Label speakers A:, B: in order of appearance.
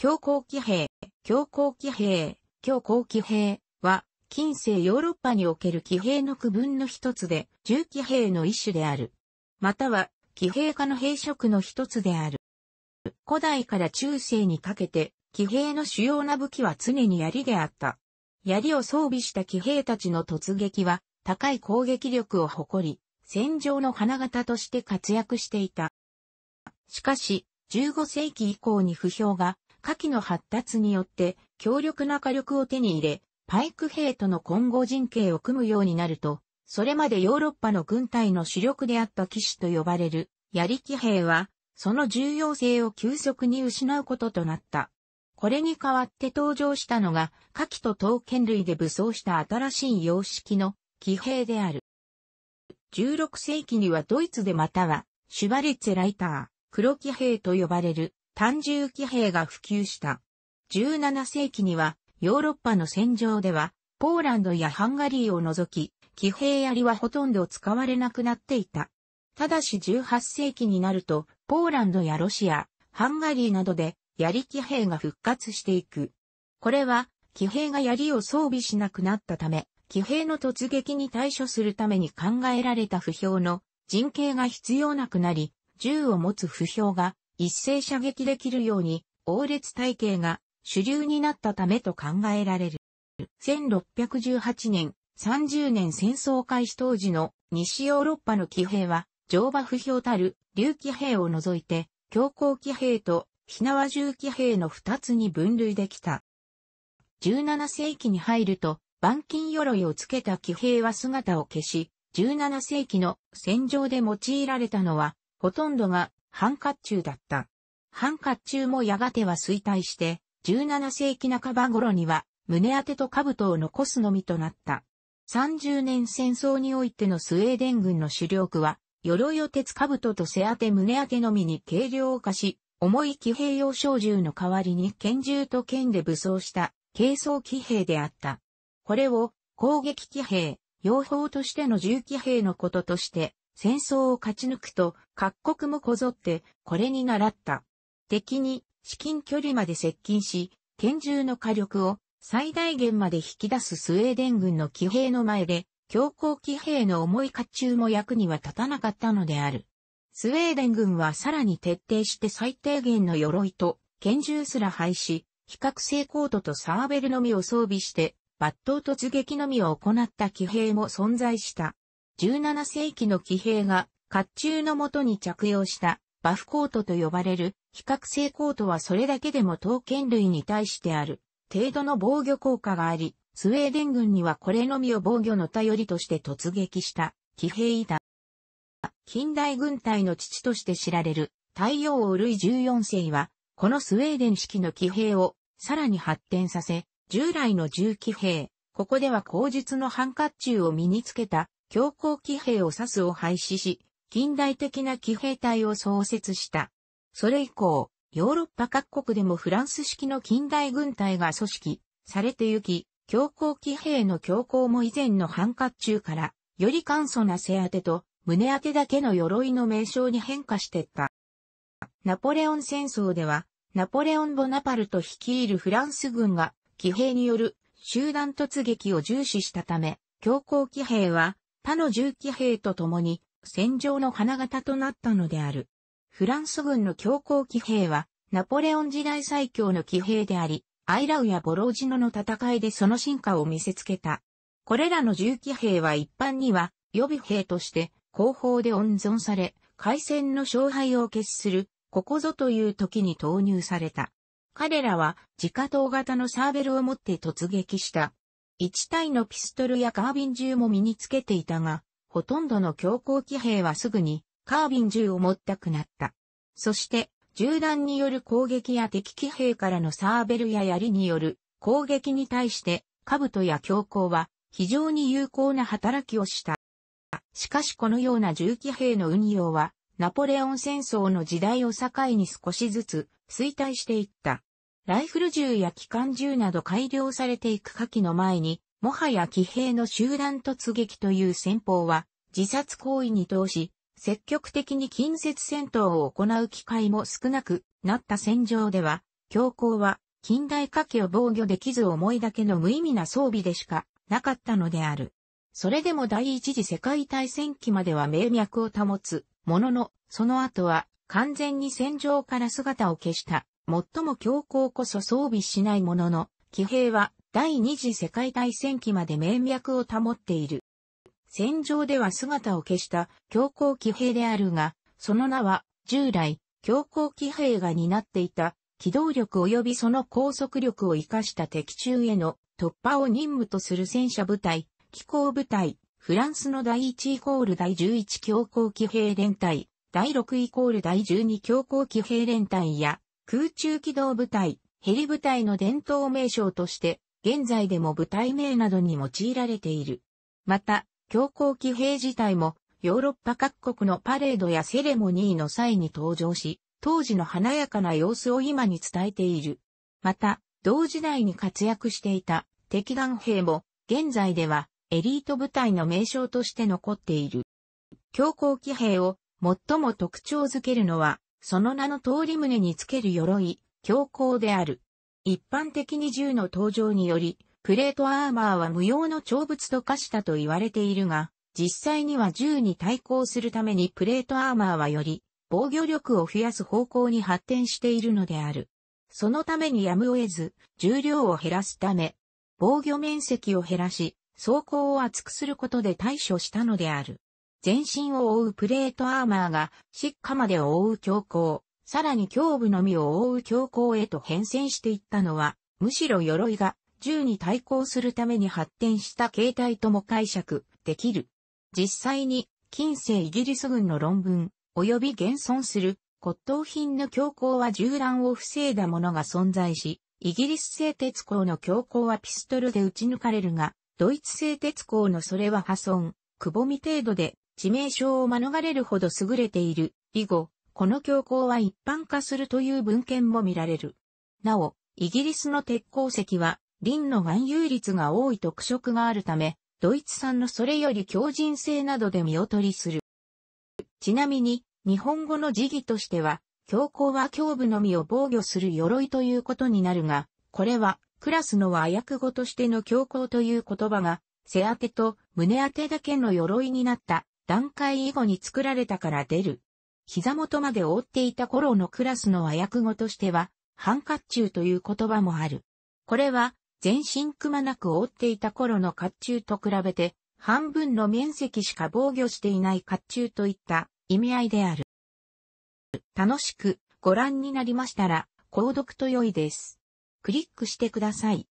A: 強行騎兵、強行騎兵、強行騎兵は、近世ヨーロッパにおける騎兵の区分の一つで、重騎兵の一種である。または、騎兵家の兵職の一つである。古代から中世にかけて、騎兵の主要な武器は常に槍であった。槍を装備した騎兵たちの突撃は、高い攻撃力を誇り、戦場の花形として活躍していた。しかし、15世紀以降に不評が火器の発達によって強力な火力を手に入れ、パイク兵との混合陣形を組むようになると、それまでヨーロッパの軍隊の主力であった騎士と呼ばれる、やり騎兵は、その重要性を急速に失うこととなった。これに代わって登場したのが、火器と刀剣類で武装した新しい様式の騎兵である。16世紀にはドイツでまたは、シュバリツェライター、黒騎兵と呼ばれる単重騎兵が普及した。17世紀には、ヨーロッパの戦場では、ポーランドやハンガリーを除き、騎兵槍はほとんど使われなくなっていた。ただし18世紀になると、ポーランドやロシア、ハンガリーなどで、槍騎兵が復活していく。これは、騎兵が槍を装備しなくなったため、騎兵の突撃に対処するために考えられた不評の人形が必要なくなり、銃を持つ不評が一斉射撃できるように、王列体系が主流になったためと考えられる。1618年、30年戦争開始当時の西ヨーロッパの騎兵は、乗馬不評たる竜騎兵を除いて、強行騎兵と火縄銃騎兵の二つに分類できた。17世紀に入ると、板金鎧をつけた騎兵は姿を消し、17世紀の戦場で用いられたのは、ほとんどが半甲冑だった。半甲冑もやがては衰退して、17世紀半ば頃には、胸当てと兜を残すのみとなった。30年戦争においてのスウェーデン軍の主力は、鎧を鉄兜と背当て胸当てのみに軽量化し、重い騎兵用小銃の代わりに拳銃と剣で武装した軽装騎兵であった。これを攻撃騎兵、用法としての銃騎兵のこととして戦争を勝ち抜くと各国もこぞってこれに習った。敵に至近距離まで接近し、拳銃の火力を最大限まで引き出すスウェーデン軍の騎兵の前で、強行騎兵の重い甲冑も役には立たなかったのである。スウェーデン軍はさらに徹底して最低限の鎧と拳銃すら廃止、比較性コートとサーベルのみを装備して、抜刀突撃のみを行った騎兵も存在した。17世紀の騎兵が甲冑のもとに着用したバフコートと呼ばれる比較性コートはそれだけでも刀剣類に対してある程度の防御効果があり、スウェーデン軍にはこれのみを防御の頼りとして突撃した騎兵た。近代軍隊の父として知られる太陽王ル14世は、このスウェーデン式の騎兵をさらに発展させ、従来の銃騎兵、ここでは口述のハンカチュを身につけた強行騎兵を指すを廃止し、近代的な騎兵隊を創設した。それ以降、ヨーロッパ各国でもフランス式の近代軍隊が組織されてゆき、強行騎兵の強行も以前の反甲中から、より簡素な背当てと胸当てだけの鎧の名称に変化していった。ナポレオン戦争では、ナポレオン・ボナパルト率いるフランス軍が、騎兵による集団突撃を重視したため、強行騎兵は他の重機兵と共に戦場の花形となったのである。フランス軍の強行騎兵は、ナポレオン時代最強の騎兵であり、アイラウやボロージノの戦いでその進化を見せつけた。これらの重機兵は一般には予備兵として後方で温存され、海戦の勝敗を決する、ここぞという時に投入された。彼らは自家党型のサーベルを持って突撃した。1体のピストルやカービン銃も身につけていたが、ほとんどの強行騎兵はすぐにカービン銃を持ったくなった。そして、銃弾による攻撃や敵騎兵からのサーベルや槍による攻撃に対して、兜や強行は非常に有効な働きをした。しかしこのような銃騎兵の運用は、ナポレオン戦争の時代を境に少しずつ衰退していった。ライフル銃や機関銃など改良されていく火器の前に、もはや騎兵の集団突撃という戦法は、自殺行為に通し、積極的に近接戦闘を行う機会も少なくなった戦場では、強行は近代火器を防御できず思いだけの無意味な装備でしかなかったのである。それでも第一次世界大戦期までは名脈を保つものの、その後は完全に戦場から姿を消した最も強硬こそ装備しないものの、騎兵は第二次世界大戦期まで綿脈を保っている。戦場では姿を消した強硬騎兵であるが、その名は従来強硬騎兵が担っていた機動力及びその拘束力を活かした敵中への突破を任務とする戦車部隊、機構部隊、フランスの第1イコール第11強硬騎兵連隊、第6イコール第12強硬騎兵連隊や、空中機動部隊、ヘリ部隊の伝統名称として、現在でも部隊名などに用いられている。また、強行騎兵自体も、ヨーロッパ各国のパレードやセレモニーの際に登場し、当時の華やかな様子を今に伝えている。また、同時代に活躍していた敵眼兵も、現在ではエリート部隊の名称として残っている。強行騎兵を最も特徴づけるのは、その名の通り胸につける鎧、強行である。一般的に銃の登場により、プレートアーマーは無用の長物と化したと言われているが、実際には銃に対抗するためにプレートアーマーはより防御力を増やす方向に発展しているのである。そのためにやむを得ず、重量を減らすため、防御面積を減らし、装甲を厚くすることで対処したのである。全身を覆うプレートアーマーが、シッカまで覆う強行、さらに胸部のみを覆う強行へと変遷していったのは、むしろ鎧が銃に対抗するために発展した形態とも解釈できる。実際に、近世イギリス軍の論文、及び現存する骨董品の強行は銃弾を防いだものが存在し、イギリス製鉄鋼の強行はピストルで撃ち抜かれるが、ドイツ製鉄鋼のそれは破損、くぼみ程度で致命傷を免れるほど優れている。以後、この教皇は一般化するという文献も見られる。なお、イギリスの鉄鉱石は、ンの含有率が多い特色があるため、ドイツ産のそれより強靭性などで見劣りする。ちなみに、日本語の辞儀としては、教皇は胸部のみを防御する鎧ということになるが、これは、クラスの和訳語としての教皇という言葉が、背当てと胸当てだけの鎧になった段階以後に作られたから出る。膝元まで覆っていた頃のクラスの和訳語としては、半甲冑という言葉もある。これは、全身くまなく覆っていた頃の甲冑と比べて、半分の面積しか防御していない甲冑といった意味合いである。楽しくご覧になりましたら、購読と良いです。クリックしてください。